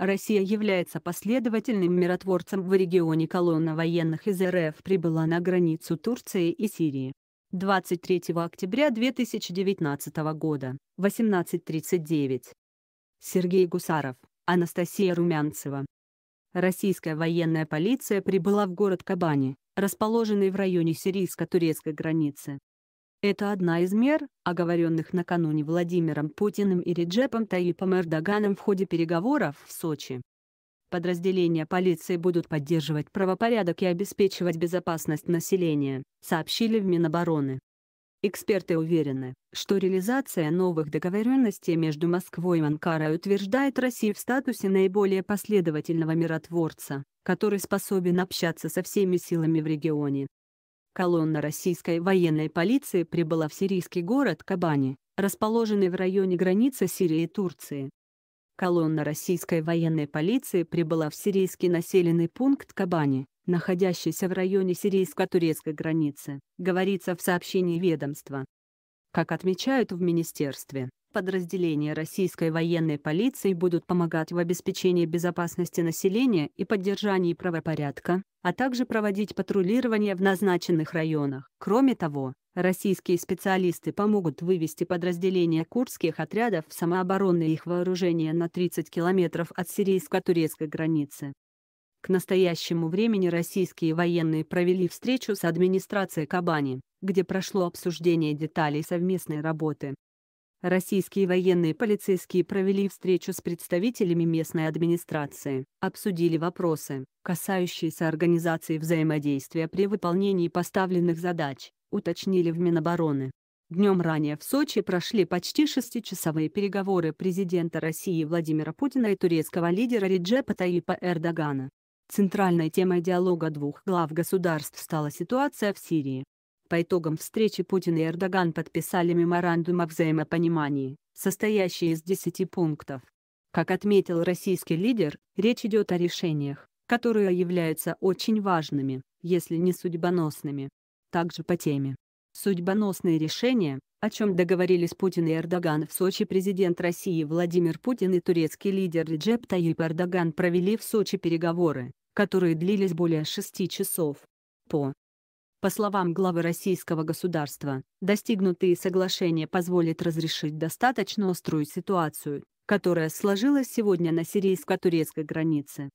Россия является последовательным миротворцем в регионе колонна военных из РФ прибыла на границу Турции и Сирии. 23 октября 2019 года, 18.39. Сергей Гусаров, Анастасия Румянцева. Российская военная полиция прибыла в город Кабани, расположенный в районе сирийско-турецкой границы. Это одна из мер, оговоренных накануне Владимиром Путиным и Реджепом Таипом Эрдоганом в ходе переговоров в Сочи. Подразделения полиции будут поддерживать правопорядок и обеспечивать безопасность населения, сообщили в Минобороны. Эксперты уверены, что реализация новых договоренностей между Москвой и Анкарой утверждает Россию в статусе наиболее последовательного миротворца, который способен общаться со всеми силами в регионе, колонна российской военной полиции прибыла в сирийский город Кабани, расположенный в районе границы Сирии и Турции. Колонна российской военной полиции прибыла в сирийский населенный пункт Кабани, находящийся в районе сирийско-турецкой границы, говорится в сообщении ведомства. Как отмечают в министерстве, Подразделения российской военной полиции будут помогать в обеспечении безопасности населения и поддержании правопорядка, а также проводить патрулирование в назначенных районах. Кроме того, российские специалисты помогут вывести подразделения курдских отрядов в и их вооружения на 30 километров от сирийско-турецкой границы. К настоящему времени российские военные провели встречу с администрацией Кабани, где прошло обсуждение деталей совместной работы. Российские военные полицейские провели встречу с представителями местной администрации, обсудили вопросы, касающиеся организации взаимодействия при выполнении поставленных задач, уточнили в Минобороны. Днем ранее в Сочи прошли почти шестичасовые переговоры президента России Владимира Путина и турецкого лидера Реджепа Таипа Эрдогана. Центральной темой диалога двух глав государств стала ситуация в Сирии, по итогам встречи Путин и Эрдоган подписали меморандум о взаимопонимании, состоящий из 10 пунктов. Как отметил российский лидер, речь идет о решениях, которые являются очень важными, если не судьбоносными. Также по теме. Судьбоносные решения, о чем договорились Путин и Эрдоган в Сочи президент России Владимир Путин и турецкий лидер Реджеп Таyyip Эрдоган провели в Сочи переговоры, которые длились более шести часов. По по словам главы российского государства, достигнутые соглашения позволят разрешить достаточно острую ситуацию, которая сложилась сегодня на сирийско-турецкой границе.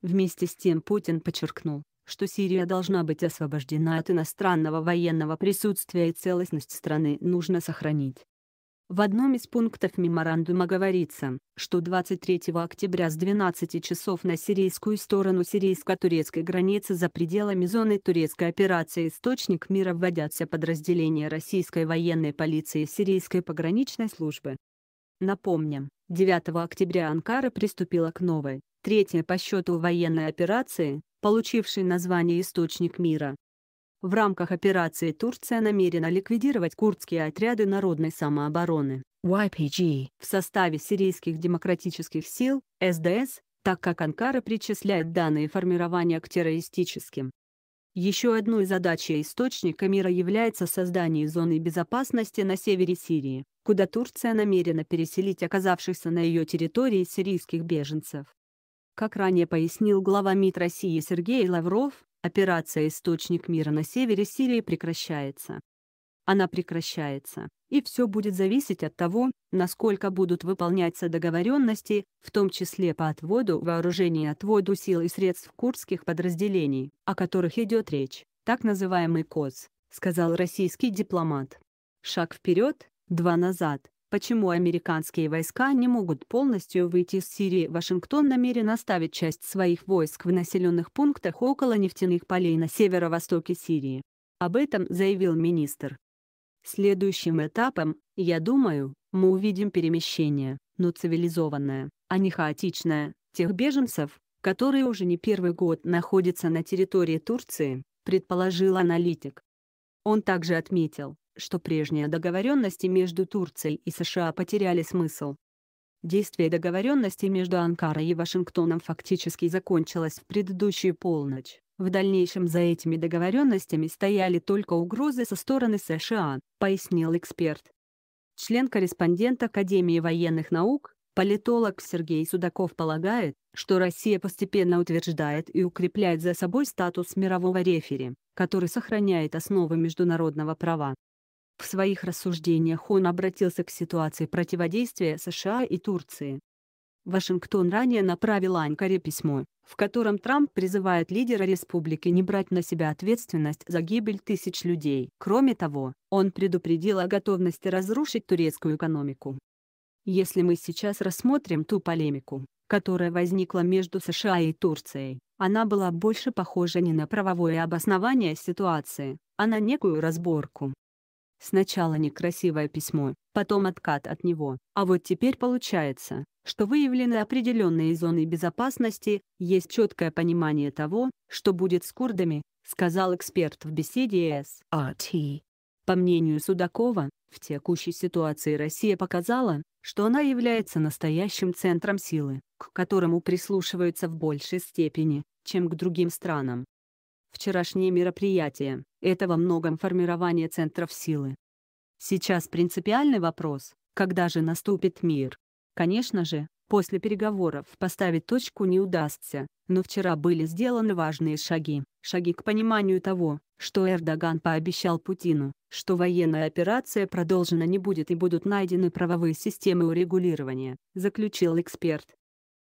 Вместе с тем Путин подчеркнул, что Сирия должна быть освобождена от иностранного военного присутствия и целостность страны нужно сохранить. В одном из пунктов меморандума говорится, что 23 октября с 12 часов на сирийскую сторону сирийско-турецкой границы за пределами зоны турецкой операции «Источник мира» вводятся подразделения российской военной полиции и сирийской пограничной службы. Напомним, 9 октября Анкара приступила к новой, третьей по счету военной операции, получившей название «Источник мира», в рамках операции Турция намерена ликвидировать курдские отряды народной самообороны YPG в составе сирийских демократических сил СДС, так как Анкара причисляет данные формирования к террористическим. Еще одной задачей источника мира является создание зоны безопасности на севере Сирии, куда Турция намерена переселить оказавшихся на ее территории сирийских беженцев. Как ранее пояснил глава МИД России Сергей Лавров, Операция «Источник мира» на севере Сирии прекращается. Она прекращается, и все будет зависеть от того, насколько будут выполняться договоренности, в том числе по отводу вооружений и отводу сил и средств курдских подразделений, о которых идет речь, так называемый КОЗ, сказал российский дипломат. Шаг вперед, два назад. Почему американские войска не могут полностью выйти из Сирии? Вашингтон намерен оставить часть своих войск в населенных пунктах около нефтяных полей на северо-востоке Сирии. Об этом заявил министр. Следующим этапом, я думаю, мы увидим перемещение, но цивилизованное, а не хаотичное, тех беженцев, которые уже не первый год находятся на территории Турции, предположил аналитик. Он также отметил, что прежние договоренности между Турцией и США потеряли смысл. Действие договоренности между Анкарой и Вашингтоном фактически закончилось в предыдущую полночь. В дальнейшем за этими договоренностями стояли только угрозы со стороны США, пояснил эксперт. Член-корреспондент Академии военных наук, политолог Сергей Судаков полагает, что Россия постепенно утверждает и укрепляет за собой статус мирового рефери, который сохраняет основы международного права. В своих рассуждениях он обратился к ситуации противодействия США и Турции. Вашингтон ранее направил Анкаре письмо, в котором Трамп призывает лидера республики не брать на себя ответственность за гибель тысяч людей. Кроме того, он предупредил о готовности разрушить турецкую экономику. Если мы сейчас рассмотрим ту полемику, которая возникла между США и Турцией, она была больше похожа не на правовое обоснование ситуации, а на некую разборку. Сначала некрасивое письмо, потом откат от него. А вот теперь получается, что выявлены определенные зоны безопасности, есть четкое понимание того, что будет с курдами, сказал эксперт в беседе с АТ. По мнению Судакова, в текущей ситуации Россия показала, что она является настоящим центром силы, к которому прислушиваются в большей степени, чем к другим странам вчерашнее мероприятие. Это во многом формирование центров силы. Сейчас принципиальный вопрос, когда же наступит мир. Конечно же, после переговоров поставить точку не удастся, но вчера были сделаны важные шаги. Шаги к пониманию того, что Эрдоган пообещал Путину, что военная операция продолжена не будет и будут найдены правовые системы урегулирования, заключил эксперт.